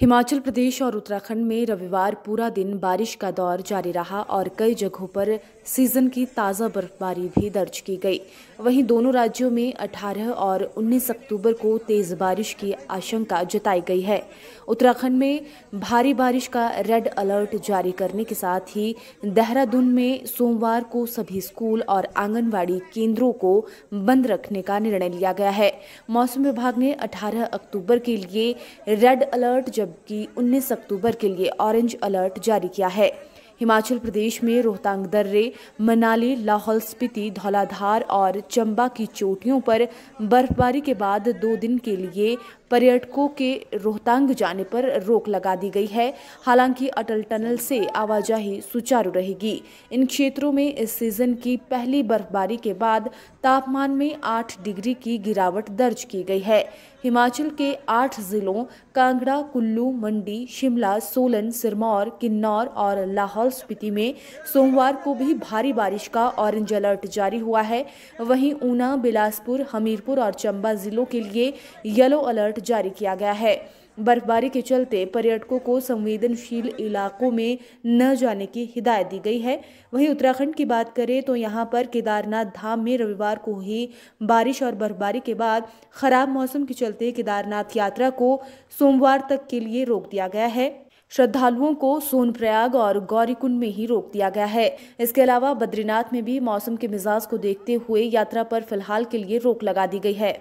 हिमाचल प्रदेश और उत्तराखंड में रविवार पूरा दिन बारिश का दौर जारी रहा और कई जगहों पर सीजन की ताज़ा बर्फबारी भी दर्ज की गई वहीं दोनों राज्यों में 18 और 19 अक्टूबर को तेज़ बारिश की आशंका जताई गई है उत्तराखंड में भारी बारिश का रेड अलर्ट जारी करने के साथ ही देहरादून में सोमवार को सभी स्कूल और आंगनबाड़ी केंद्रों को बंद रखने का निर्णय लिया गया है मौसम विभाग ने अठारह अक्टूबर के लिए रेड अलर्ट जबकि 19 अक्टूबर के लिए ऑरेंज अलर्ट जारी किया है हिमाचल प्रदेश में रोहतांग दर्रे मनाली लाहौल स्पीति धौलाधार और चंबा की चोटियों पर बर्फबारी के बाद दो दिन के लिए पर्यटकों के रोहतांग जाने पर रोक लगा दी गई है हालांकि अटल टनल से आवाजाही सुचारू रहेगी इन क्षेत्रों में इस सीजन की पहली बर्फबारी के बाद तापमान में आठ डिग्री की गिरावट दर्ज की गई है हिमाचल के आठ जिलों कांगड़ा कुल्लू मंडी शिमला सोलन सिरमौर किन्नौर और लाहौल स्पीति में सोमवार को भी भारी बारिश का ऑरेंज अलर्ट जारी हुआ है वहीं ऊना बिलासपुर हमीरपुर और चंबा जिलों के लिए येलो अलर्ट जारी किया गया है बर्फबारी के चलते पर्यटकों को संवेदनशील इलाकों में न जाने की हिदायत दी गई है वहीं उत्तराखंड की बात करें तो यहाँ पर केदारनाथ धाम में रविवार को ही बारिश और बर्फबारी के बाद खराब मौसम के चलते केदारनाथ यात्रा को सोमवार तक के लिए रोक दिया गया है श्रद्धालुओं को सोनप्रयाग और गौरीकुंड में ही रोक दिया गया है इसके अलावा बद्रीनाथ में भी मौसम के मिजाज को देखते हुए यात्रा पर फिलहाल के लिए रोक लगा दी गई है